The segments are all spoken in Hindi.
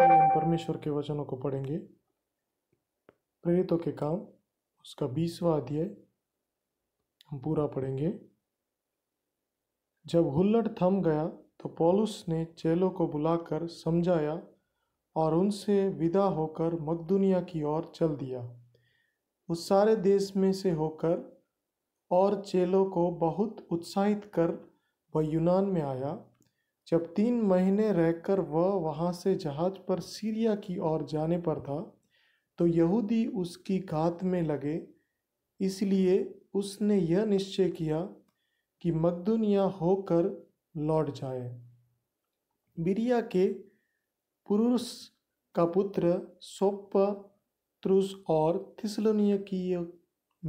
इसलिए हम परमेश्वर के वचनों को पढ़ेंगे प्रेरितों के काम उसका बीसवा अध्याय हम पूरा पढ़ेंगे जब हुल्लड़ थम गया तो पॉलुस ने चेलों को बुलाकर समझाया और उनसे विदा होकर मकदुनिया की ओर चल दिया उस सारे देश में से होकर और चेलों को बहुत उत्साहित कर वह यूनान में आया जब तीन महीने रहकर वह वहाँ से जहाज पर सीरिया की ओर जाने पर था तो यहूदी उसकी घात में लगे इसलिए उसने यह निश्चय किया कि मकदुनिया होकर लौट जाए बिरिया के पुरुष का पुत्र सोप त्रुस और थिसलोनियकीय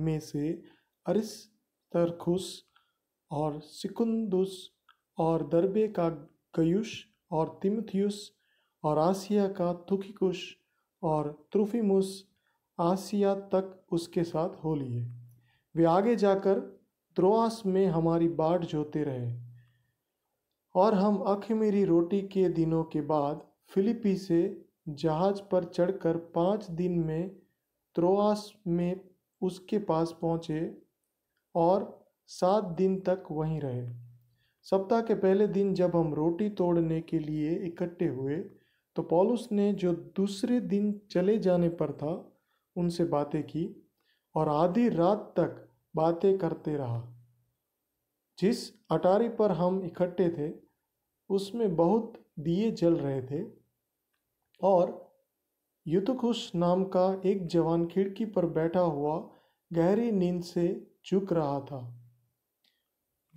में से अरिस तरखुस और सिकुंदुस और दरबे का गयुश और तिमथियुस और आसिया का तुखिकुश और त्रुफिमुस आसिया तक उसके साथ हो लिए वे आगे जाकर द्रोआस में हमारी बाट जोते रहे और हम अखमीरी रोटी के दिनों के बाद फिलिपी से जहाज पर चढ़कर पाँच दिन में त्रोआस में उसके पास पहुँचे और सात दिन तक वहीं रहे सप्ताह के पहले दिन जब हम रोटी तोड़ने के लिए इकट्ठे हुए तो पॉलुस ने जो दूसरे दिन चले जाने पर था उनसे बातें की और आधी रात तक बातें करते रहा जिस अटारी पर हम इकट्ठे थे उसमें बहुत दिए जल रहे थे और युतुखुश नाम का एक जवान खिड़की पर बैठा हुआ गहरी नींद से चुक रहा था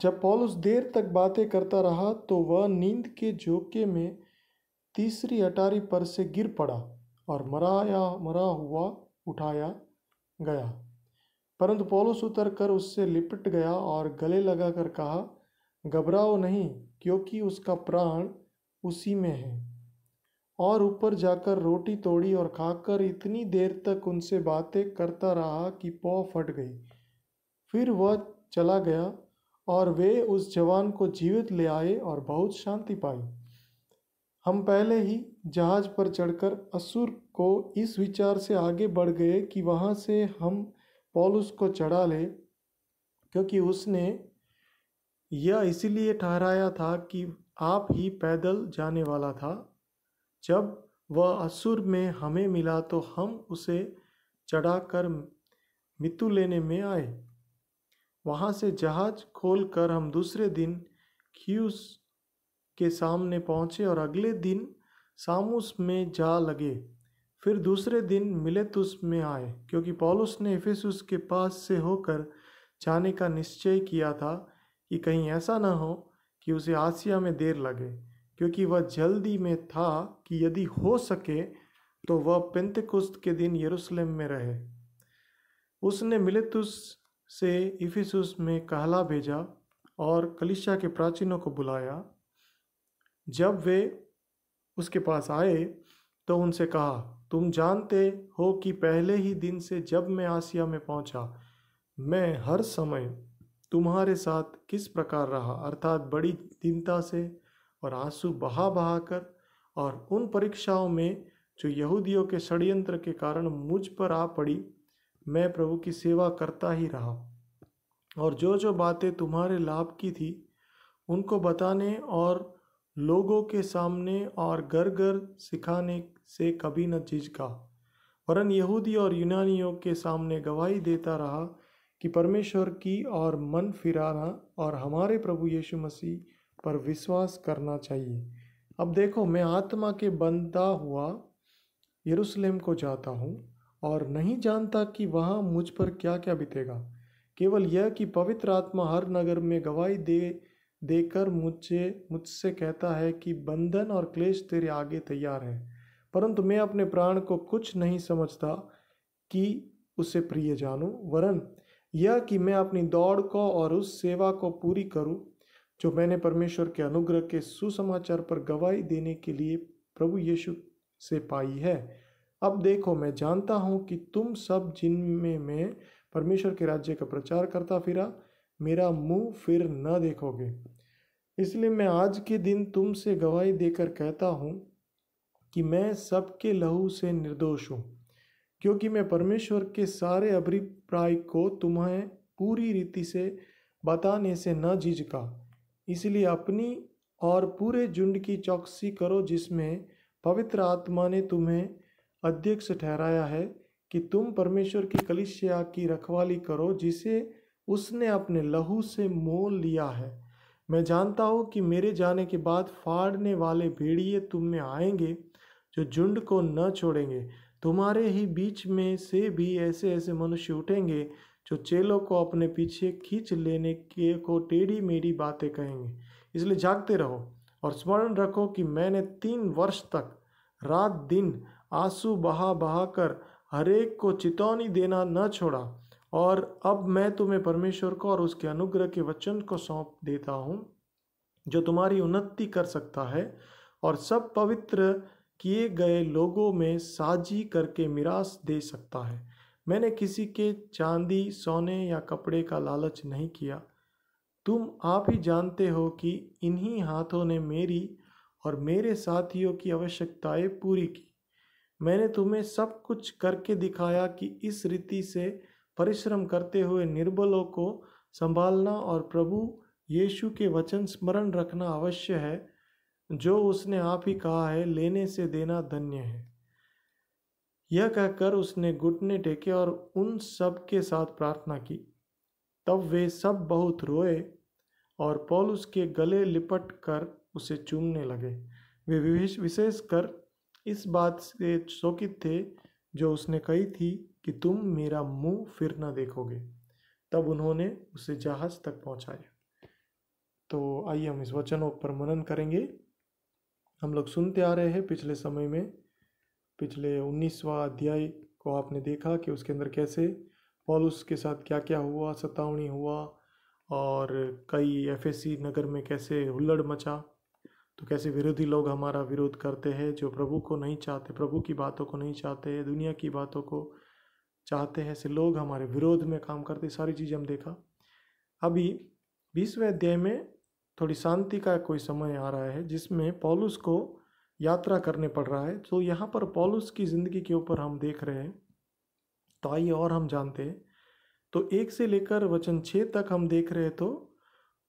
जब पॉलुस देर तक बातें करता रहा तो वह नींद के झोंके में तीसरी अटारी पर से गिर पड़ा और मराया मरा हुआ उठाया गया परंतु पॉलुस उतर कर उससे लिपट गया और गले लगाकर कहा घबराओ नहीं क्योंकि उसका प्राण उसी में है और ऊपर जाकर रोटी तोड़ी और खाकर इतनी देर तक उनसे बातें करता रहा कि पौ फट गई फिर वह चला गया और वे उस जवान को जीवित ले आए और बहुत शांति पाई हम पहले ही जहाज पर चढ़कर असुर को इस विचार से आगे बढ़ गए कि वहाँ से हम पॉलुस को चढ़ा ले क्योंकि उसने यह इसीलिए ठहराया था कि आप ही पैदल जाने वाला था जब वह असुर में हमें मिला तो हम उसे चढ़ाकर मितु लेने में आए वहाँ से जहाज़ खोल कर हम दूसरे दिन क्यूस के सामने पहुँचे और अगले दिन सामुस में जा लगे फिर दूसरे दिन मिलेतुस में आए क्योंकि पॉलुस ने इफिसुस के पास से होकर जाने का निश्चय किया था कि कहीं ऐसा न हो कि उसे आसिया में देर लगे क्योंकि वह जल्दी में था कि यदि हो सके तो वह पिंतकुस्त के दिन यरूशलेम में रहे उसने मिलेतुस से इफिसुस में कहला भेजा और कलिशा के प्राचीनों को बुलाया जब वे उसके पास आए तो उनसे कहा तुम जानते हो कि पहले ही दिन से जब मैं आसिया में पहुंचा मैं हर समय तुम्हारे साथ किस प्रकार रहा अर्थात बड़ी दीनता से और आंसू बहा बहा कर और उन परीक्षाओं में जो यहूदियों के षडयंत्र के कारण मुझ पर आ पड़ी मैं प्रभु की सेवा करता ही रहा और जो जो बातें तुम्हारे लाभ की थी उनको बताने और लोगों के सामने और घर घर सिखाने से कभी न झिझका वरन यहूदी और यूनानियों के सामने गवाही देता रहा कि परमेश्वर की और मन फिराना और हमारे प्रभु यीशु मसीह पर विश्वास करना चाहिए अब देखो मैं आत्मा के बंधा हुआ यरूशलेम को जाता हूँ और नहीं जानता कि वहाँ मुझ पर क्या क्या बीतेगा केवल यह कि पवित्र आत्मा हर नगर में गवाही दे देकर मुझे मुझसे कहता है कि बंधन और क्लेश तेरे आगे तैयार है परंतु मैं अपने प्राण को कुछ नहीं समझता कि उसे प्रिय जानूं वरन यह कि मैं अपनी दौड़ को और उस सेवा को पूरी करूं जो मैंने परमेश्वर के अनुग्रह के सुसमाचार पर गवाही देने के लिए प्रभु यीशु से पाई है अब देखो मैं जानता हूँ कि तुम सब जिनमें मैं परमेश्वर के राज्य का प्रचार करता फिरा मेरा मुंह फिर न देखोगे इसलिए मैं आज के दिन तुमसे गवाही देकर कहता हूँ कि मैं सबके लहू से निर्दोष हूँ क्योंकि मैं परमेश्वर के सारे अभिप्राय को तुम्हें पूरी रीति से बताने से न झिझका इसलिए अपनी और पूरे झुंड की चौकसी करो जिसमें पवित्र आत्मा ने तुम्हें अध्यक्ष ठहराया है कि तुम परमेश्वर की कलिशिया की रखवाली करो जिसे उसने अपने लहू से मोल लिया है मैं जानता हूँ कि मेरे जाने के बाद फाड़ने वाले भेड़िए तुम में आएंगे जो झुंड को न छोड़ेंगे तुम्हारे ही बीच में से भी ऐसे ऐसे मनुष्य उठेंगे जो चेलों को अपने पीछे खींच लेने के को टेढ़ी मेढ़ी बातें कहेंगे इसलिए जागते रहो और स्मरण रखो कि मैंने तीन वर्ष तक रात दिन आंसू बहा बहा कर हरेक को चेतावनी देना न छोड़ा और अब मैं तुम्हें परमेश्वर को और उसके अनुग्रह के वचन को सौंप देता हूँ जो तुम्हारी उन्नति कर सकता है और सब पवित्र किए गए लोगों में साझी करके मिरास दे सकता है मैंने किसी के चांदी सोने या कपड़े का लालच नहीं किया तुम आप ही जानते हो कि इन्हीं हाथों ने मेरी और मेरे साथियों की आवश्यकताएं पूरी की मैंने तुम्हें सब कुछ करके दिखाया कि इस रीति से परिश्रम करते हुए निर्बलों को संभालना और प्रभु यीशु के वचन स्मरण रखना अवश्य है जो उसने आप ही कहा है लेने से देना धन्य है यह कहकर उसने घुटने टेके और उन सब के साथ प्रार्थना की तब वे सब बहुत रोए और पौलुस के गले लिपट कर उसे चूमने लगे वे विशेष कर इस बात से शोकित थे जो उसने कही थी कि तुम मेरा मुंह फिर न देखोगे तब उन्होंने उसे जहाज तक पहुंचाया तो आइए हम इस वचनों पर मनन करेंगे हम लोग सुनते आ रहे हैं पिछले समय में पिछले उन्नीसवा अध्याय को आपने देखा कि उसके अंदर कैसे पॉलुस के साथ क्या क्या हुआ सतावनी हुआ और कई एफएसी नगर में कैसे हुल्लड़ मचा तो कैसे विरोधी लोग हमारा विरोध करते हैं जो प्रभु को नहीं चाहते प्रभु की बातों को नहीं चाहते दुनिया की बातों को चाहते हैं ऐसे लोग हमारे विरोध में काम करते सारी चीज़ हम देखा अभी बीसवें अध्याय में थोड़ी शांति का कोई समय आ रहा है जिसमें पॉलुस को यात्रा करने पड़ रहा है तो यहाँ पर पॉलुस की ज़िंदगी के ऊपर हम देख रहे हैं तो आइए और हम जानते हैं तो एक से लेकर वचन छः तक हम देख रहे हैं तो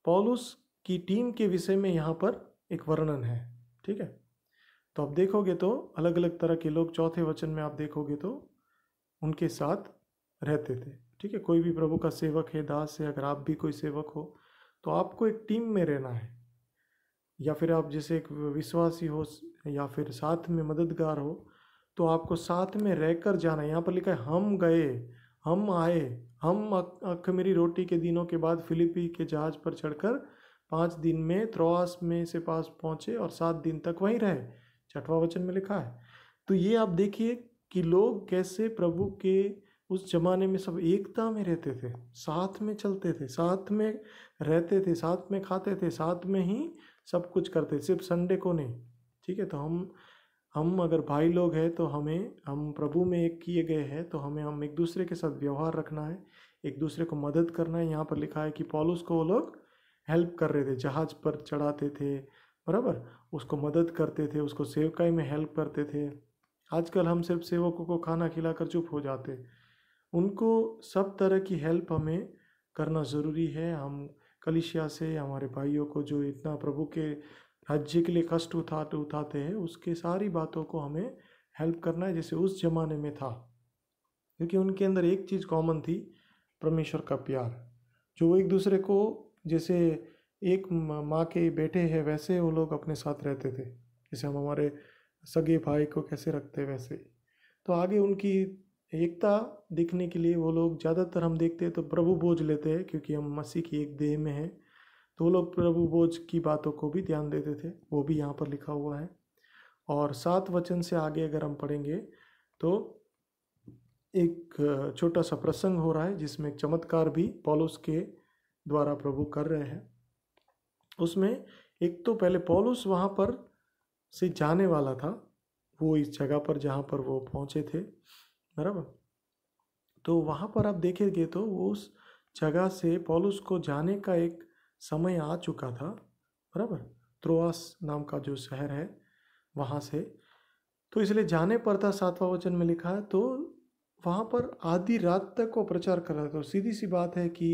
पॉलुस की टीम के विषय में यहाँ पर एक वर्णन है ठीक है तो आप देखोगे तो अलग अलग तरह के लोग चौथे वचन में आप देखोगे तो उनके साथ रहते थे ठीक है कोई भी प्रभु का सेवक है दास है अगर आप भी कोई सेवक हो तो आपको एक टीम में रहना है या फिर आप जैसे एक विश्वासी हो या फिर साथ में मददगार हो तो आपको साथ में रहकर जाना है यहाँ पर लिखा है हम गए हम आए हम अख मेरी रोटी के दिनों के बाद फिलिपी के जहाज़ पर चढ़कर पाँच दिन में त्रोआस में से पास पहुँचे और सात दिन तक वहीं रहे छठवा वचन में लिखा है तो ये आप देखिए कि लोग कैसे प्रभु के उस जमाने में सब एकता में रहते थे साथ में चलते थे साथ में रहते थे साथ में खाते थे साथ में ही सब कुछ करते सिर्फ संडे को नहीं ठीक है तो हम हम अगर भाई लोग हैं तो हमें हम प्रभु में एक किए गए हैं तो हमें हम एक दूसरे के साथ व्यवहार रखना है एक दूसरे को मदद करना है यहाँ पर लिखा है कि पॉलुस को वो लोग हेल्प कर रहे थे जहाज पर चढ़ाते थे बराबर उसको मदद करते थे उसको सेवकाई में हेल्प करते थे आजकल हम सिर्फ सेवकों को खाना खिलाकर चुप हो जाते उनको सब तरह की हेल्प हमें करना ज़रूरी है हम कलिशिया से हमारे भाइयों को जो इतना प्रभु के राज्य के लिए कष्ट उठा उठाते हैं उसके सारी बातों को हमें हेल्प करना है जैसे उस ज़माने में था क्योंकि उनके अंदर एक चीज़ कॉमन थी परमेश्वर का प्यार जो वो एक दूसरे को जैसे एक माँ के बेटे हैं वैसे वो लोग अपने साथ रहते थे जैसे हम हमारे सगे भाई को कैसे रखते हैं वैसे तो आगे उनकी एकता देखने के लिए वो लोग ज़्यादातर हम देखते हैं तो प्रभु बोझ लेते हैं क्योंकि हम मसीह की एक देह में हैं तो वो लोग प्रभु बोझ की बातों को भी ध्यान देते थे वो भी यहाँ पर लिखा हुआ है और सात वचन से आगे अगर हम पढ़ेंगे तो एक छोटा सा प्रसंग हो रहा है जिसमें एक चमत्कार भी पॉलोस के द्वारा प्रभु कर रहे हैं उसमें एक तो पहले पौलुस वहाँ पर से जाने वाला था वो इस जगह पर जहाँ पर वो पहुँचे थे बराबर तो वहाँ पर आप देखेंगे तो वो उस जगह से पौलुस को जाने का एक समय आ चुका था बराबर त्रोआस नाम का जो शहर है वहाँ से तो इसलिए जाने पर था सातवां वचन में लिखा है तो वहाँ पर आधी रात तक वो प्रचार कर रहा था सीधी सी बात है कि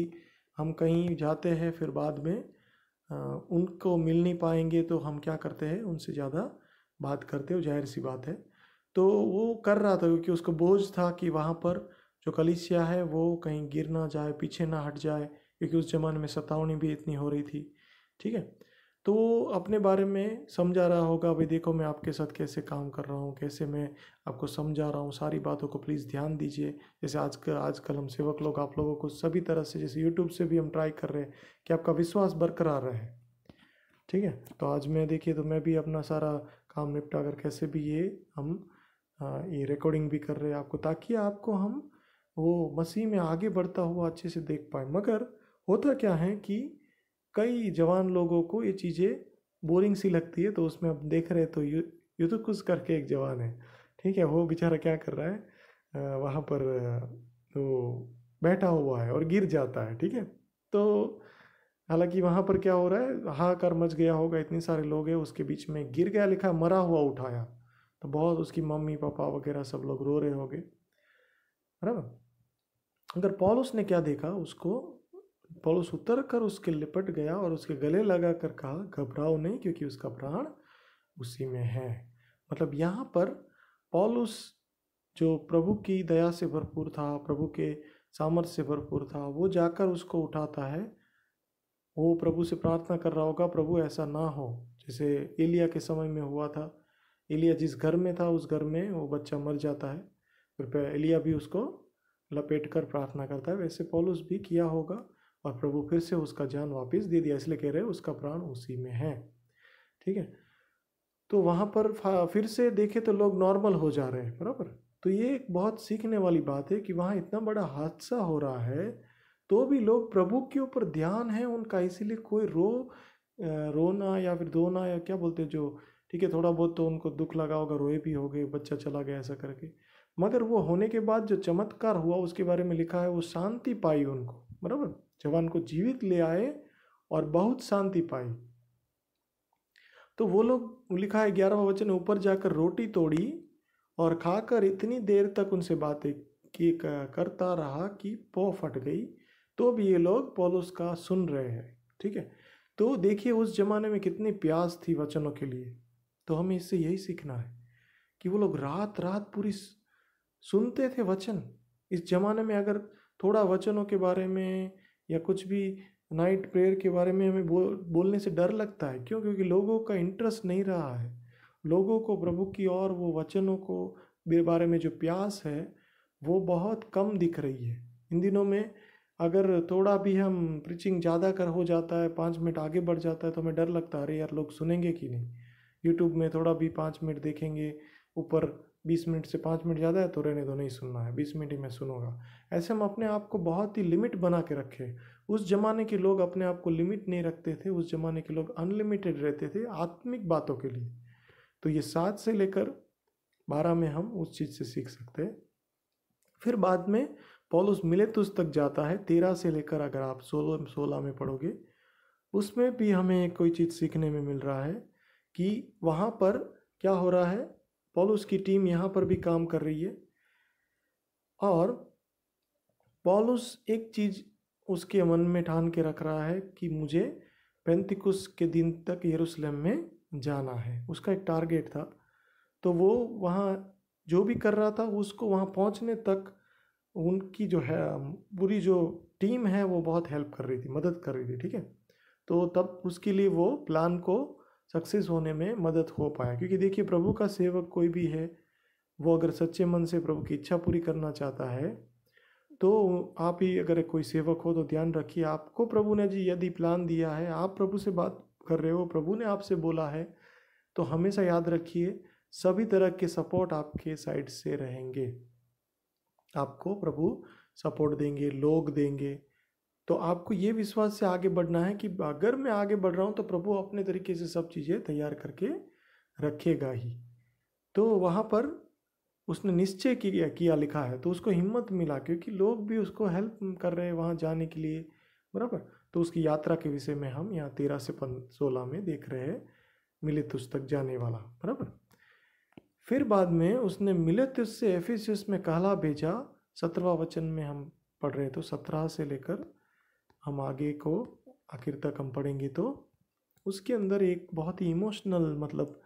हम कहीं जाते हैं फिर बाद में उनको मिल नहीं पाएंगे तो हम क्या करते हैं उनसे ज़्यादा बात करते हो जाहिर सी बात है तो वो कर रहा था क्योंकि उसको बोझ था कि वहाँ पर जो कलिसिया है वो कहीं गिर ना जाए पीछे ना हट जाए क्योंकि उस ज़माने में सतावनी भी इतनी हो रही थी ठीक है तो वो अपने बारे में समझा रहा होगा भाई देखो मैं आपके साथ कैसे काम कर रहा हूँ कैसे मैं आपको समझा रहा हूँ सारी बातों को प्लीज़ ध्यान दीजिए जैसे आज कल आजकल हम सेवक लोग आप लोगों को सभी तरह से जैसे यूट्यूब से भी हम ट्राई कर रहे हैं कि आपका विश्वास बरकरार रहे ठीक है तो आज मैं देखिए तो मैं भी अपना सारा काम निपटा कर कैसे भी ये हम ये रिकॉर्डिंग भी कर रहे हैं आपको ताकि आपको हम वो मसीह में आगे बढ़ता हुआ अच्छे से देख पाए मगर होता क्या है कि कई जवान लोगों को ये चीज़ें बोरिंग सी लगती है तो उसमें आप देख रहे तो तो कुछ करके एक जवान है ठीक है वो बेचारा क्या कर रहा है वहाँ पर वो बैठा हुआ है और गिर जाता है ठीक है तो हालांकि वहाँ पर क्या हो रहा है हाहाकार मच गया होगा इतने सारे लोग हैं उसके बीच में गिर गया लिखा मरा हुआ उठाया तो बहुत उसकी मम्मी पापा वगैरह सब लोग रो रहे होंगे बराबर अगर पॉल ने क्या देखा उसको पौलुस उतर कर उसके लिपट गया और उसके गले लगा कर कहा घबराओ नहीं क्योंकि उसका प्राण उसी में है मतलब यहाँ पर पौलुस जो प्रभु की दया से भरपूर था प्रभु के सामर्थ्य से भरपूर था वो जाकर उसको उठाता है वो प्रभु से प्रार्थना कर रहा होगा प्रभु ऐसा ना हो जैसे एलिया के समय में हुआ था एलिया जिस घर में था उस घर में वो बच्चा मर जाता है कृपया एलिया भी उसको लपेट कर प्रार्थना करता है वैसे पॉलुस भी किया होगा और प्रभु फिर से उसका जान वापस दे दिया इसलिए कह रहे हैं उसका प्राण उसी में है ठीक है तो वहाँ पर फिर से देखे तो लोग नॉर्मल हो जा रहे हैं बराबर तो ये एक बहुत सीखने वाली बात है कि वहाँ इतना बड़ा हादसा हो रहा है तो भी लोग प्रभु के ऊपर ध्यान है उनका इसीलिए कोई रो रोना या फिर धोना या क्या बोलते हैं जो ठीक है थोड़ा बहुत तो उनको दुख लगा होगा रोए भी हो गए बच्चा चला गया ऐसा करके मगर वो होने के बाद जो चमत्कार हुआ उसके बारे में लिखा है वो शांति पाई उनको बराबर जवान को जीवित ले आए और बहुत शांति पाई तो वो लोग लिखा है ग्यारहवा वचन ऊपर जाकर रोटी तोड़ी और खाकर इतनी देर तक उनसे बातें की करता रहा कि पौ फट गई तो भी ये लोग पोलोस का सुन रहे हैं ठीक है तो देखिए उस जमाने में कितनी प्यास थी वचनों के लिए तो हमें इससे यही सीखना है कि वो लोग रात रात पूरी सुनते थे वचन इस जमाने में अगर थोड़ा वचनों के बारे में या कुछ भी नाइट प्रेयर के बारे में हमें बोल बोलने से डर लगता है क्यों क्योंकि लोगों का इंटरेस्ट नहीं रहा है लोगों को प्रभु की ओर वो वचनों को बारे में जो प्यास है वो बहुत कम दिख रही है इन दिनों में अगर थोड़ा भी हम प्रीचिंग ज़्यादा कर हो जाता है पाँच मिनट आगे बढ़ जाता है तो हमें डर लगता है अरे यार लोग सुनेंगे कि नहीं यूट्यूब में थोड़ा भी पाँच मिनट देखेंगे ऊपर बीस मिनट से पाँच मिनट ज़्यादा है तो रहने दो नहीं सुनना है बीस मिनट ही मैं सुनूंगा ऐसे हम अपने आप को बहुत ही लिमिट बना के रखे उस ज़माने के लोग अपने आप को लिमिट नहीं रखते थे उस ज़माने के लोग अनलिमिटेड रहते थे आत्मिक बातों के लिए तो ये सात से लेकर बारह में हम उस चीज़ से सीख सकते फिर बाद में पॉलुस मिलेतुस तक जाता है तेरह से लेकर अगर आप सोलह सोलह में पढ़ोगे उसमें भी हमें कोई चीज़ सीखने में मिल रहा है कि वहाँ पर क्या हो रहा है पॉलुस की टीम यहाँ पर भी काम कर रही है और पॉलुस एक चीज़ उसके मन में ठान के रख रहा है कि मुझे पेंतिकुस के दिन तक यरूशलेम में जाना है उसका एक टारगेट था तो वो वहाँ जो भी कर रहा था उसको वहाँ पहुँचने तक उनकी जो है पूरी जो टीम है वो बहुत हेल्प कर रही थी मदद कर रही थी ठीक है तो तब उसके लिए वो प्लान को सक्सेस होने में मदद हो पाया क्योंकि देखिए प्रभु का सेवक कोई भी है वो अगर सच्चे मन से प्रभु की इच्छा पूरी करना चाहता है तो आप ही अगर कोई सेवक हो तो ध्यान रखिए आपको प्रभु ने जी यदि प्लान दिया है आप प्रभु से बात कर रहे हो प्रभु ने आपसे बोला है तो हमेशा याद रखिए सभी तरह के सपोर्ट आपके साइड से रहेंगे आपको प्रभु सपोर्ट देंगे लोग देंगे तो आपको ये विश्वास से आगे बढ़ना है कि अगर मैं आगे बढ़ रहा हूँ तो प्रभु अपने तरीके से सब चीज़ें तैयार करके रखेगा ही तो वहाँ पर उसने निश्चय किया किया लिखा है तो उसको हिम्मत मिला क्योंकि लोग भी उसको हेल्प कर रहे हैं वहाँ जाने के लिए बराबर तो उसकी यात्रा के विषय में हम यहाँ तेरह से पन सोलह में देख रहे हैं मिलित उस तक जाने वाला बराबर फिर बाद में उसने मिलित से एफिस में कहला भेजा सत्रहवा वचन में हम पढ़ रहे तो सत्रह से लेकर हम आगे को आखिर तक हम पढ़ेंगे तो उसके अंदर एक बहुत ही इमोशनल मतलब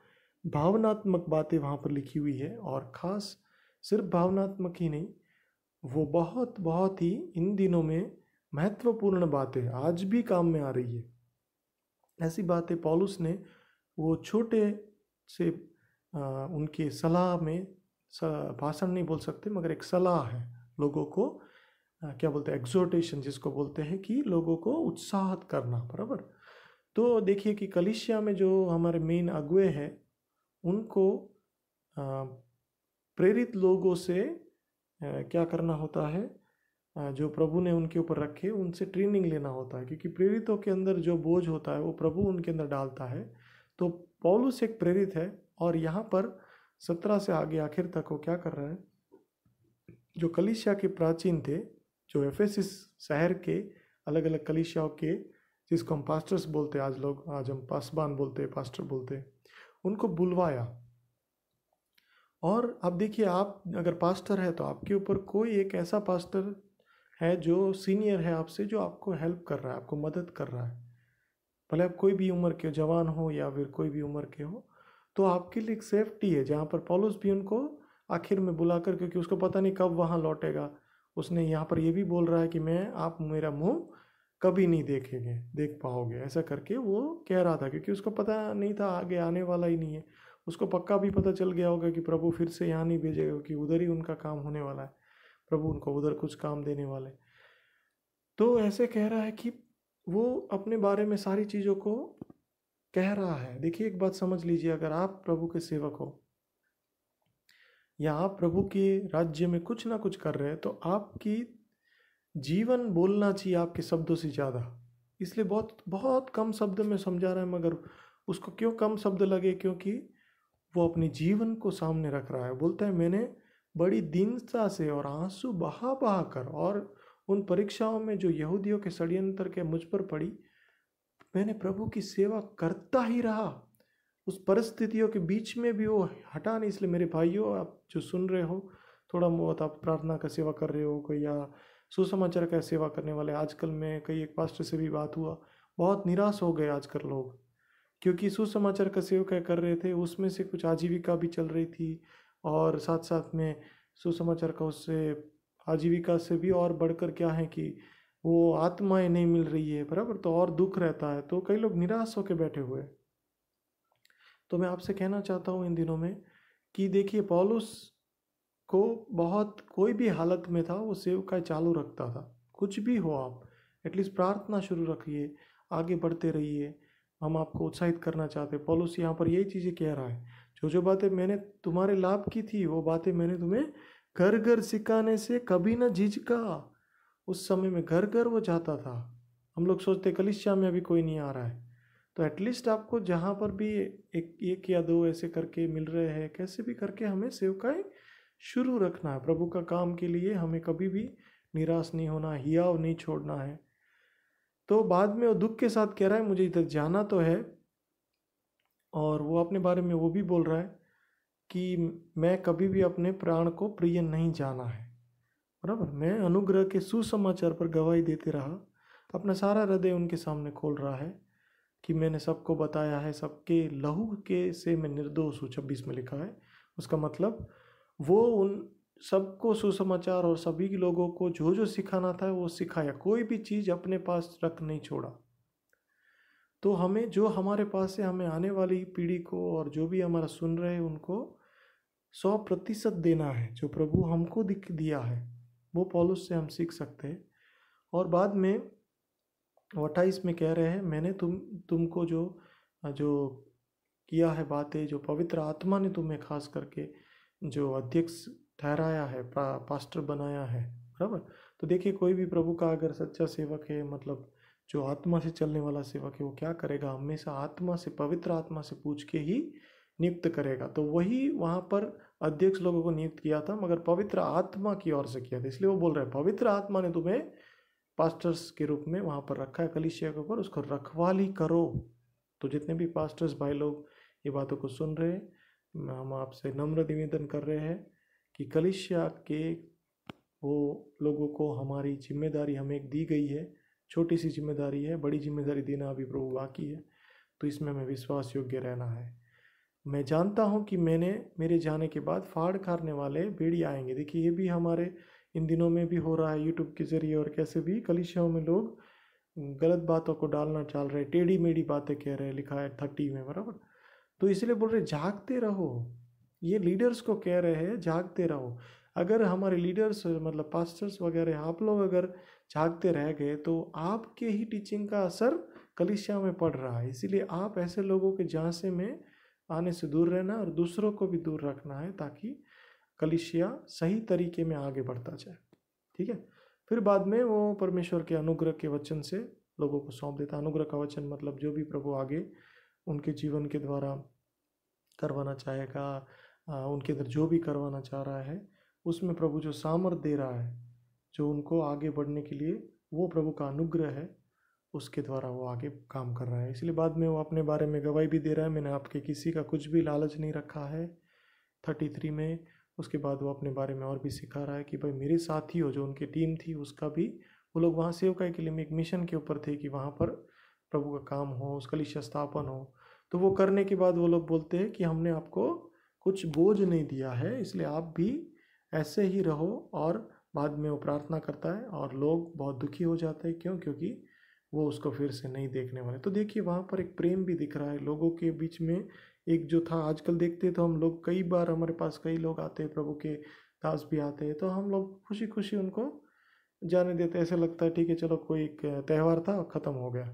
भावनात्मक बातें वहाँ पर लिखी हुई है और ख़ास सिर्फ भावनात्मक ही नहीं वो बहुत बहुत ही इन दिनों में महत्वपूर्ण बातें आज भी काम में आ रही है ऐसी बातें पॉलुस ने वो छोटे से आ, उनके सलाह में भाषण नहीं बोल सकते मगर एक सलाह है लोगों को क्या बोलते हैं एक्सोटेशन जिसको बोलते हैं कि लोगों को उत्साहित करना बराबर तो देखिए कि कलिशिया में जो हमारे मेन अगुए हैं उनको प्रेरित लोगों से क्या करना होता है जो प्रभु ने उनके ऊपर रखे उनसे ट्रेनिंग लेना होता है क्योंकि प्रेरितों के अंदर जो बोझ होता है वो प्रभु उनके अंदर डालता है तो पॉलुस एक प्रेरित है और यहाँ पर सत्रह से आगे आखिर तक वो क्या कर रहा है जो कलिशिया के प्राचीन थे जो एफएसिस शहर के अलग अलग कलिशाओं के जिसको हम पास्टर्स बोलते हैं आज लोग आज हम पासबान बोलते हैं पास्टर बोलते हैं उनको बुलवाया और अब देखिए आप अगर पास्टर है तो आपके ऊपर कोई एक ऐसा पास्टर है जो सीनियर है आपसे जो आपको हेल्प कर रहा है आपको मदद कर रहा है भले आप कोई भी उम्र के जवान हो या फिर कोई भी उम्र के हो तो आपके लिए एक सेफ्टी है जहाँ पर पॉलोस भी उनको आखिर में बुलाकर क्योंकि उसको पता नहीं कब वहाँ लौटेगा उसने यहाँ पर यह भी बोल रहा है कि मैं आप मेरा मुंह कभी नहीं देखेंगे देख पाओगे ऐसा करके वो कह रहा था क्योंकि उसको पता नहीं था आगे आने वाला ही नहीं है उसको पक्का भी पता चल गया होगा कि प्रभु फिर से यहाँ नहीं भेजेगा क्योंकि उधर ही उनका काम होने वाला है प्रभु उनको उधर कुछ काम देने वाले तो ऐसे कह रहा है कि वो अपने बारे में सारी चीज़ों को कह रहा है देखिए एक बात समझ लीजिए अगर आप प्रभु के सेवक हो या आप प्रभु के राज्य में कुछ ना कुछ कर रहे हैं तो आपकी जीवन बोलना चाहिए आपके शब्दों से ज़्यादा इसलिए बहुत बहुत कम शब्द में समझा रहा है मगर उसको क्यों कम शब्द लगे क्योंकि वो अपने जीवन को सामने रख रहा है बोलता है मैंने बड़ी दीनता से और आंसू बहा बहा कर और उन परीक्षाओं में जो यहूदियों के षड्यंत्र के मुझ पर पड़ी मैंने प्रभु की सेवा करता ही रहा उस परिस्थितियों के बीच में भी वो हटा नहीं इसलिए मेरे भाइयों आप जो सुन रहे हो थोड़ा बहुत आप प्रार्थना का सेवा कर रहे हो कोई या सुसमाचार का सेवा करने वाले आजकल में कई एक पास्टर से भी बात हुआ बहुत निराश हो गए आजकल लोग क्योंकि सुसमाचार का सेवा क्या कर रहे थे उसमें से कुछ आजीविका भी चल रही थी और साथ साथ में सुसमाचार का उससे आजीविका से भी और बढ़कर क्या है कि वो आत्माएं नहीं मिल रही है बराबर तो और दुख रहता है तो कई लोग निराश होकर बैठे हुए हैं तो मैं आपसे कहना चाहता हूँ इन दिनों में कि देखिए पॉलुस को बहुत कोई भी हालत में था वो का चालू रखता था कुछ भी हो आप एटलीस्ट प्रार्थना शुरू रखिए आगे बढ़ते रहिए हम आपको उत्साहित करना चाहते हैं पॉलुस यहाँ पर यही चीज़ें कह रहा है जो जो बातें मैंने तुम्हारे लाभ की थी वो बातें मैंने तुम्हें घर घर सिखाने से कभी ना झिझका उस समय में घर घर वो जाता था हम लोग सोचते कलिशिया में अभी कोई नहीं आ रहा है तो एटलीस्ट आपको जहाँ पर भी एक एक या दो ऐसे करके मिल रहे हैं कैसे भी करके हमें सेवकाएँ शुरू रखना है प्रभु का काम के लिए हमें कभी भी निराश नहीं होना हियाव नहीं छोड़ना है तो बाद में वो दुख के साथ कह रहा है मुझे इधर जाना तो है और वो अपने बारे में वो भी बोल रहा है कि मैं कभी भी अपने प्राण को प्रिय नहीं जाना है बराबर मैं अनुग्रह के सुसमाचार पर गवाही देते रहा अपना सारा हृदय उनके सामने खोल रहा है कि मैंने सबको बताया है सबके लहू के से मैं निर्दोष हूँ छब्बीस में लिखा है उसका मतलब वो उन सबको सुसमाचार और सभी लोगों को जो जो सिखाना था वो सिखाया कोई भी चीज़ अपने पास रख नहीं छोड़ा तो हमें जो हमारे पास से हमें आने वाली पीढ़ी को और जो भी हमारा सुन रहे हैं उनको सौ प्रतिशत देना है जो प्रभु हमको दिख दिया है वो पॉलिस से हम सीख सकते हैं और बाद में अट्ठाईस में कह रहे हैं मैंने तुम तुमको जो जो किया है बातें जो पवित्र आत्मा ने तुम्हें खास करके जो अध्यक्ष ठहराया है पा, पास्टर बनाया है बराबर तो देखिए कोई भी प्रभु का अगर सच्चा सेवक है मतलब जो आत्मा से चलने वाला सेवक है वो क्या करेगा हमेशा आत्मा से पवित्र आत्मा से पूछ के ही नियुक्त करेगा तो वही वहाँ पर अध्यक्ष लोगों को नियुक्त किया था मगर पवित्र आत्मा की ओर से किया था इसलिए वो बोल रहे हैं पवित्र आत्मा ने तुम्हें पास्टर्स के रूप में वहाँ पर रखा है कलिशिया के ऊपर उसको रखवाली करो तो जितने भी पास्टर्स भाई लोग ये बातों को सुन रहे हैं हम आपसे नम्र निवेदन कर रहे हैं कि कलिशिया के वो लोगों को हमारी जिम्मेदारी हमें एक दी गई है छोटी सी जिम्मेदारी है बड़ी जिम्मेदारी देना अभी प्रभु बाकी है तो इसमें हमें विश्वास योग्य रहना है मैं जानता हूँ कि मैंने मेरे जाने के बाद फाड़ खारने वाले बेड़ी आएंगे देखिए ये भी हमारे इन दिनों में भी हो रहा है यूट्यूब के ज़रिए और कैसे भी कलिशाओं में लोग गलत बातों को डालना चाल रहे टेढ़ी मेढ़ी बातें कह रहे हैं लिखा है थर्टी में बराबर तो इसलिए बोल रहे जागते रहो ये लीडर्स को कह रहे हैं जागते रहो अगर हमारे लीडर्स मतलब पास्टर्स वगैरह आप लोग अगर जागते रह गए तो आपके ही टीचिंग का असर कलिशिया में पड़ रहा है इसीलिए आप ऐसे लोगों के झांसे में आने से दूर रहना और दूसरों को भी दूर रखना है ताकि कलिशिया सही तरीके में आगे बढ़ता जाए ठीक है फिर बाद में वो परमेश्वर के अनुग्रह के वचन से लोगों को सौंप देता अनुग्रह का वचन मतलब जो भी प्रभु आगे उनके जीवन के द्वारा करवाना चाहेगा उनके अंदर जो भी करवाना चाह रहा है उसमें प्रभु जो सामर्थ दे रहा है जो उनको आगे बढ़ने के लिए वो प्रभु का अनुग्रह है उसके द्वारा वो आगे काम कर रहा है इसलिए बाद में वो अपने बारे में गवाही भी दे रहा है मैंने आपके किसी का कुछ भी लालच नहीं रखा है थर्टी थ्री में उसके बाद वो अपने बारे में और भी सिखा रहा है कि भाई मेरे साथी हो जो उनकी टीम थी उसका भी वो लोग वहाँ सेवकाई के लिए में एक मिशन के ऊपर थे कि वहाँ पर प्रभु का काम हो उसका लिए स्थापन हो तो वो करने के बाद वो लोग बोलते हैं कि हमने आपको कुछ बोझ नहीं दिया है इसलिए आप भी ऐसे ही रहो और बाद में वो प्रार्थना करता है और लोग बहुत दुखी हो जाते हैं क्यों क्योंकि वो उसको फिर से नहीं देखने वाले तो देखिए वहाँ पर एक प्रेम भी दिख रहा है लोगों के बीच में एक जो था आजकल देखते तो हम लोग कई बार हमारे पास कई लोग आते हैं प्रभु के दास भी आते हैं तो हम लोग खुशी खुशी उनको जाने देते ऐसे लगता है ठीक है चलो कोई एक त्यौहार था ख़त्म हो गया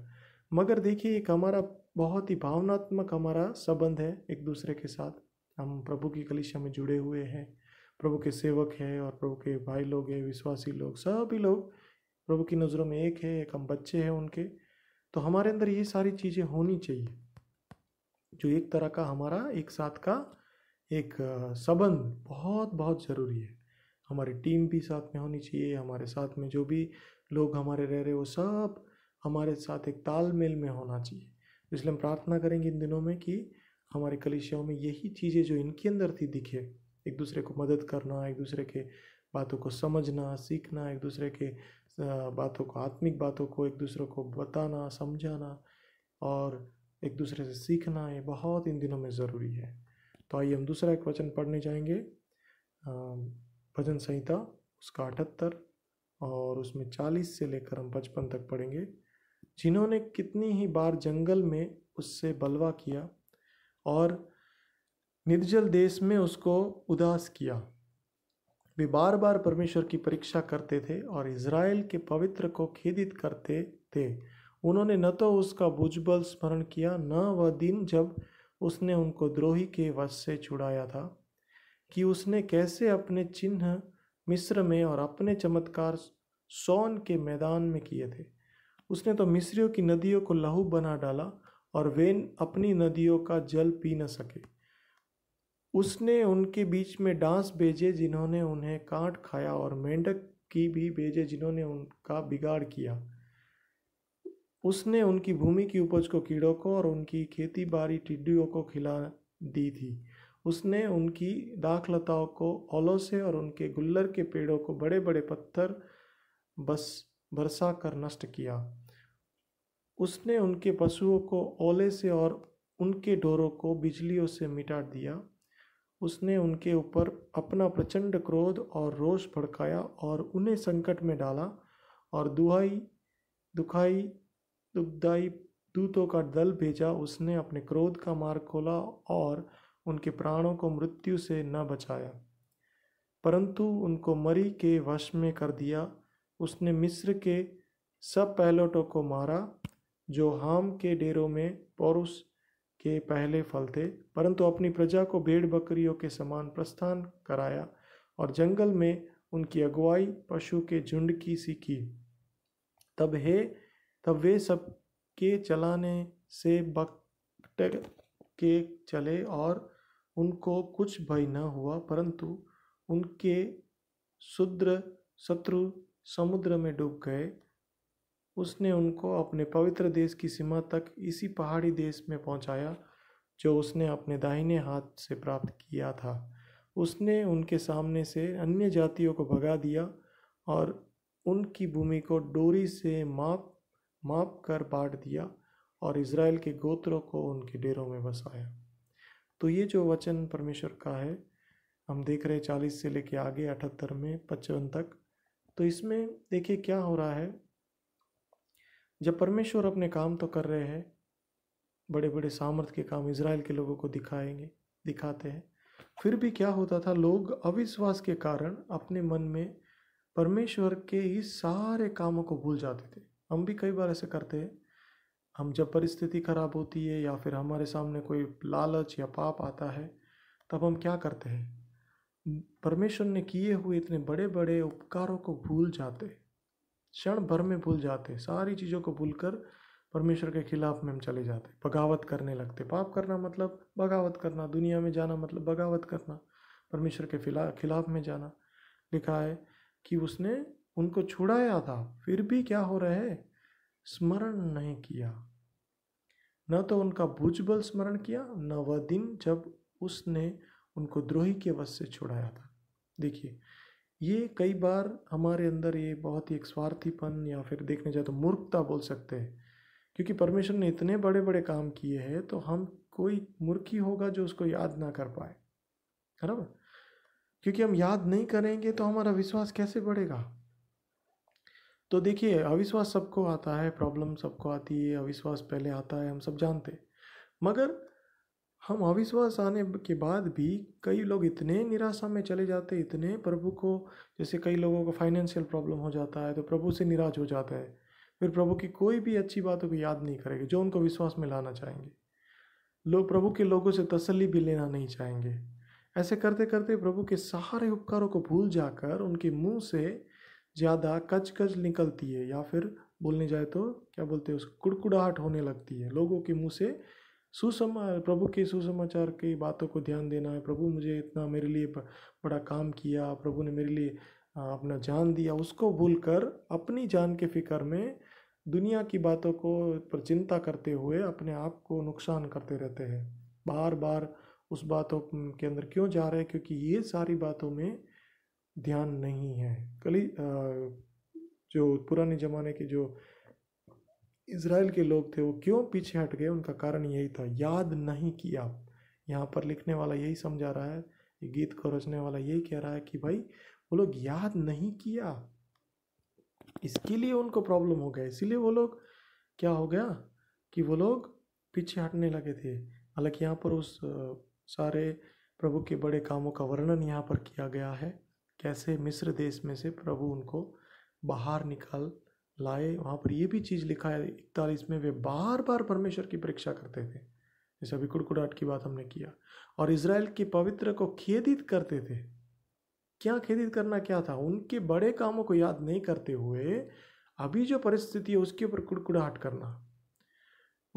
मगर देखिए एक हमारा बहुत ही भावनात्मक हमारा संबंध है एक दूसरे के साथ हम प्रभु की कलिशा में जुड़े हुए हैं प्रभु के सेवक हैं और प्रभु के भाई लोग हैं विश्वासी लोग सभी लोग प्रभु की नज़रों में एक है एक हम बच्चे हैं उनके तो हमारे अंदर ये सारी चीज़ें होनी चाहिए जो एक तरह का हमारा एक साथ का एक संबंध बहुत बहुत ज़रूरी है हमारी टीम भी साथ में होनी चाहिए हमारे साथ में जो भी लोग हमारे रह रहे वो सब हमारे साथ एक तालमेल में होना चाहिए तो इसलिए हम प्रार्थना करेंगे इन दिनों में कि हमारे कलिशियाओं में यही चीज़ें जो इनके अंदर थी दिखे एक दूसरे को मदद करना एक दूसरे के बातों को समझना सीखना एक दूसरे के बातों को आत्मिक बातों को एक दूसरे को बताना समझाना और एक दूसरे से सीखना ये बहुत इन दिनों में ज़रूरी है तो आइए हम दूसरा एक वचन पढ़ने जाएंगे भजन संहिता उसका अठहत्तर और उसमें चालीस से लेकर हम पचपन तक पढ़ेंगे जिन्होंने कितनी ही बार जंगल में उससे बलवा किया और निर्जल देश में उसको उदास किया वे बार बार परमेश्वर की परीक्षा करते थे और इज़राइल के पवित्र को खेदित करते थे उन्होंने न तो उसका भुजबल स्मरण किया न वह दिन जब उसने उनको द्रोही के वश से छुड़ाया था कि उसने कैसे अपने चिन्ह मिस्र में और अपने चमत्कार सोन के मैदान में किए थे उसने तो मिस्रियों की नदियों को लहू बना डाला और वे अपनी नदियों का जल पी न सके उसने उनके बीच में डांस भेजे जिन्होंने उन्हें काट खाया और मेंढक की भी भेजे जिन्होंने उनका बिगाड़ किया उसने उनकी भूमि की उपज को कीड़ों को और उनकी खेती बाड़ी टिड्डियों को खिला दी थी उसने उनकी दाखलताओं को ओलों से और उनके गुल्लर के पेड़ों को बड़े बड़े पत्थर बस बरसा कर नष्ट किया उसने उनके पशुओं को ओले से और उनके ढोरों को बिजलियों से मिटा दिया उसने उनके ऊपर अपना प्रचंड क्रोध और रोष भड़काया और उन्हें संकट में डाला और दुहाई दुखाई दुग्धाई दूतों का दल भेजा उसने अपने क्रोध का मार्ग खोला और उनके प्राणों को मृत्यु से न बचाया परंतु उनको मरी के वश में कर दिया उसने मिस्र के सब पैलोटों को मारा जो हाम के डेरों में पौरुष के पहले फल थे परंतु अपनी प्रजा को भेड़ बकरियों के समान प्रस्थान कराया और जंगल में उनकी अगुवाई पशु के झुंड की सीखी तब हे तब वे सब के चलाने से बकट के चले और उनको कुछ भय न हुआ परंतु उनके शूद्र शत्रु समुद्र में डूब गए उसने उनको अपने पवित्र देश की सीमा तक इसी पहाड़ी देश में पहुंचाया जो उसने अपने दाहिने हाथ से प्राप्त किया था उसने उनके सामने से अन्य जातियों को भगा दिया और उनकी भूमि को डोरी से माप माप कर बांट दिया और इसराइल के गोत्रों को उनके डेरों में बसाया तो ये जो वचन परमेश्वर का है हम देख रहे चालीस से लेके आगे अठहत्तर में पचपन तक तो इसमें देखिए क्या हो रहा है जब परमेश्वर अपने काम तो कर रहे हैं बड़े बड़े सामर्थ्य के काम इसराइल के लोगों को दिखाएंगे दिखाते हैं फिर भी क्या होता था लोग अविश्वास के कारण अपने मन में परमेश्वर के ही सारे कामों को भूल जाते थे हम भी कई बार ऐसे करते हैं हम जब परिस्थिति खराब होती है या फिर हमारे सामने कोई लालच या पाप आता है तब हम क्या करते हैं परमेश्वर ने किए हुए इतने बड़े बड़े उपकारों को भूल जाते क्षण भर में भूल जाते सारी चीज़ों को भूल कर परमेश्वर के खिलाफ में हम चले जाते बगावत करने लगते पाप करना मतलब बगावत करना दुनिया में जाना मतलब बगावत करना परमेश्वर के खिलाफ में जाना लिखा है कि उसने उनको छुड़ाया था फिर भी क्या हो रहा है स्मरण नहीं किया न तो उनका भुजबल स्मरण किया न वह दिन जब उसने उनको द्रोही के वश से छुड़ाया था देखिए ये कई बार हमारे अंदर ये बहुत ही एक स्वार्थीपन या फिर देखने जाए तो मूर्खता बोल सकते हैं क्योंकि परमेश्वर ने इतने बड़े बड़े काम किए हैं तो हम कोई मूर्खी होगा जो उसको याद ना कर पाए है ना क्योंकि हम याद नहीं करेंगे तो हमारा विश्वास कैसे बढ़ेगा तो देखिए अविश्वास सबको आता है प्रॉब्लम सबको आती है अविश्वास पहले आता है हम सब जानते मगर हम अविश्वास आने के बाद भी कई लोग इतने निराशा में चले जाते इतने प्रभु को जैसे कई लोगों को फाइनेंशियल प्रॉब्लम हो जाता है तो प्रभु से निराश हो जाता है फिर प्रभु की कोई भी अच्छी बातों को याद नहीं करेगी जो उनको विश्वास में लाना चाहेंगे लोग प्रभु के लोगों से तसल्ली भी लेना नहीं चाहेंगे ऐसे करते करते प्रभु के सारे उपकारों को भूल जाकर उनके मुंह से ज़्यादा कच कच निकलती है या फिर बोलने जाए तो क्या बोलते हैं उसको कुड़कुड़ाहट होने लगती है लोगों के मुंह से सुसम प्रभु के सुसमाचार की बातों को ध्यान देना है प्रभु मुझे इतना मेरे लिए बड़ा काम किया प्रभु ने मेरे लिए अपना जान दिया उसको भूल कर अपनी जान के फिक्र में दुनिया की बातों को पर चिंता करते हुए अपने आप को नुकसान करते रहते हैं बार बार उस बातों के अंदर क्यों जा रहे हैं क्योंकि ये सारी बातों में ध्यान नहीं है कली जो पुराने ज़माने के जो इसराइल के लोग थे वो क्यों पीछे हट गए उनका कारण यही था याद नहीं किया यहाँ पर लिखने वाला यही समझा रहा है गीत को रचने वाला यही कह रहा है कि भाई वो लोग याद नहीं किया इसके लिए उनको प्रॉब्लम हो गया इसीलिए वो लोग क्या हो गया कि वो लोग पीछे हटने लगे थे हालांकि यहाँ पर उस सारे प्रभु के बड़े कामों का वर्णन यहाँ पर किया गया है कैसे मिस्र देश में से प्रभु उनको बाहर निकाल लाए वहाँ पर ये भी चीज़ लिखा है इकतालीस में वे बार बार परमेश्वर की परीक्षा करते थे जैसे अभी कुड़कुड़ाहट की बात हमने किया और इसराइल के पवित्र को खेदित करते थे क्या खेदित करना क्या था उनके बड़े कामों को याद नहीं करते हुए अभी जो परिस्थिति है उसके ऊपर कुड़कुड़ाहट करना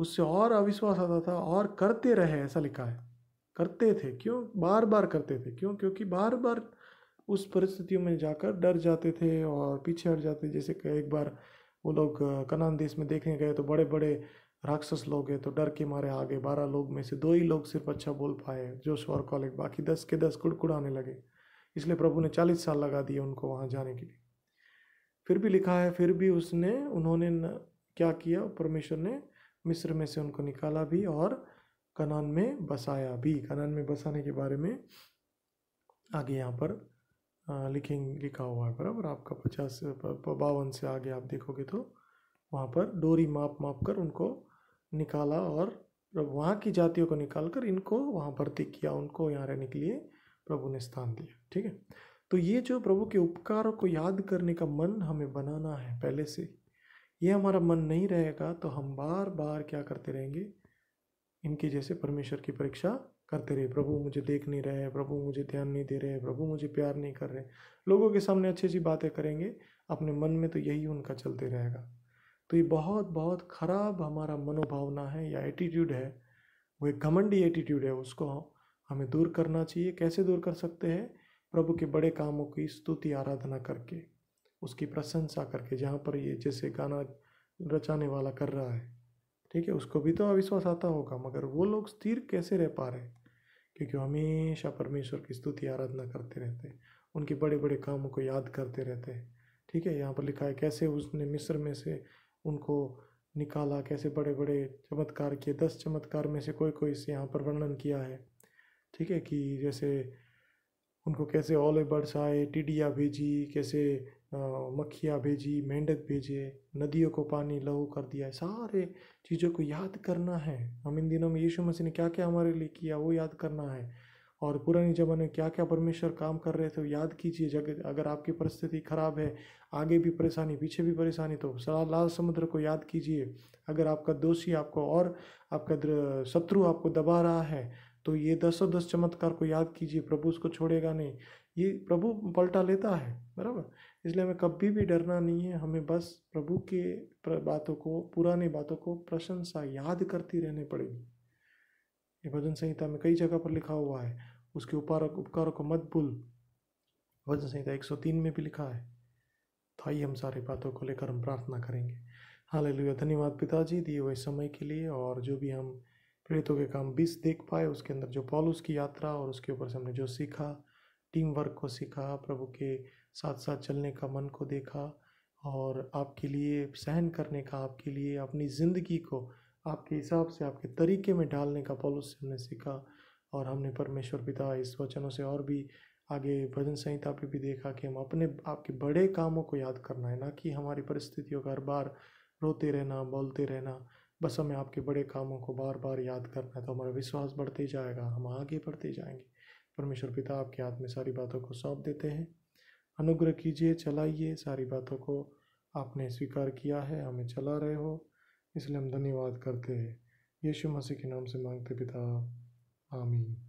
उससे और अविश्वास आता था और करते रहे ऐसा लिखा है करते थे क्यों बार बार करते थे क्यों क्योंकि बार बार उस परिस्थितियों में जाकर डर जाते थे और पीछे हट जाते जैसे कि एक बार वो लोग कनान देश में देखने गए तो बड़े बड़े राक्षस लोग हैं तो डर के मारे आगे बारह लोग में से दो ही लोग सिर्फ अच्छा बोल पाए जोश और कॉलेज बाकी दस के दस कुड़कुड़ाने लगे इसलिए प्रभु ने चालीस साल लगा दिए उनको वहाँ जाने के लिए फिर भी लिखा है फिर भी उसने उन्होंने न, क्या किया परमेश्वर ने मिस्र में से उनको निकाला भी और कनान में बसाया भी कनान में बसाने के बारे में आगे यहाँ पर लिखेंगे लिखा हुआ है बराबर आपका पचास बावन से आगे आप देखोगे तो वहाँ पर डोरी माप माप कर उनको निकाला और प्रभु वहाँ की जातियों को निकाल कर इनको वहाँ भर्ती किया उनको यहाँ रहने के लिए प्रभु ने स्थान दिया ठीक है तो ये जो प्रभु के उपकारों को याद करने का मन हमें बनाना है पहले से ये हमारा मन नहीं रहेगा तो हम बार बार क्या करते रहेंगे इनके जैसे परमेश्वर की परीक्षा करते रहे प्रभु मुझे देख नहीं रहे प्रभु मुझे ध्यान नहीं दे रहे प्रभु मुझे प्यार नहीं कर रहे लोगों के सामने अच्छी अच्छी बातें करेंगे अपने मन में तो यही उनका चलते रहेगा तो ये बहुत बहुत ख़राब हमारा मनोभावना है या एटीट्यूड है वो एक घमंडी एटीट्यूड है उसको हमें दूर करना चाहिए कैसे दूर कर सकते हैं प्रभु के बड़े कामों की स्तुति आराधना करके उसकी प्रशंसा करके जहाँ पर ये जैसे गाना रचाने वाला कर रहा है ठीक है उसको भी तो अविश्वास आता होगा मगर वो लोग स्थिर कैसे रह पा रहे हैं क्योंकि हमेशा परमेश्वर की स्तुति आराधना करते रहते हैं उनके बड़े बड़े कामों को याद करते रहते हैं ठीक है यहाँ पर लिखा है कैसे उसने मिस्र में से उनको निकाला कैसे बड़े बड़े चमत्कार किए दस चमत्कार में से कोई कोई इससे यहाँ पर वर्णन किया है ठीक है कि जैसे उनको कैसे ओले बर्ड्स आए टिडिया भेजी कैसे मक्खियाँ भेजी मेंढक भेजे नदियों को पानी लहू कर दिया सारे चीज़ों को याद करना है हम इन दिनों में यीशु मसीह ने क्या क्या हमारे लिए किया वो याद करना है और पुराने ज़माने में क्या क्या परमेश्वर काम कर रहे थे वो याद कीजिए जग अगर आपकी परिस्थिति ख़राब है आगे भी परेशानी पीछे भी परेशानी तो लाल समुद्र को याद कीजिए अगर आपका दोषी आपको और आपका शत्रु आपको दबा रहा है तो ये दसों दस चमत्कार को याद कीजिए प्रभु उसको छोड़ेगा नहीं ये प्रभु पलटा लेता है बराबर इसलिए हमें कभी भी डरना नहीं है हमें बस प्रभु के बातों को पुरानी बातों को प्रशंसा याद करती रहने पड़ेगी ये भजन संहिता में कई जगह पर लिखा हुआ है उसके उपार उपकारों को मत भूल भजन संहिता 103 में भी लिखा है तो आइए हम सारी बातों को लेकर हम प्रार्थना करेंगे हाँ हाल धन्यवाद पिताजी दिए हुए समय के लिए और जो भी हम प्रेरितों के काम बीस देख पाए उसके अंदर जो पॉलुस की यात्रा और उसके ऊपर से हमने जो सीखा टीम वर्क को सीखा प्रभु के साथ साथ चलने का मन को देखा और आपके लिए सहन करने का आपके लिए अपनी ज़िंदगी को आपके हिसाब से आपके तरीके में डालने का पॉलिस हमने सीखा और हमने परमेश्वर पिता इस वचनों से और भी आगे भजन संहिता पे भी देखा कि हम अपने आपके बड़े कामों को याद करना है ना कि हमारी परिस्थितियों का हर बार रोते रहना बोलते रहना बस हमें आपके बड़े कामों को बार बार याद करना है तो हमारा विश्वास बढ़ते जाएगा हम आगे बढ़ते जाएंगे परमेश्वर पिता आपके हाथ में सारी बातों को सौंप देते हैं अनुग्रह कीजिए चलाइए सारी बातों को आपने स्वीकार किया है हमें चला रहे हो इसलिए हम धन्यवाद करते हैं यीशु मसीह के नाम से मांगते पिता आमीन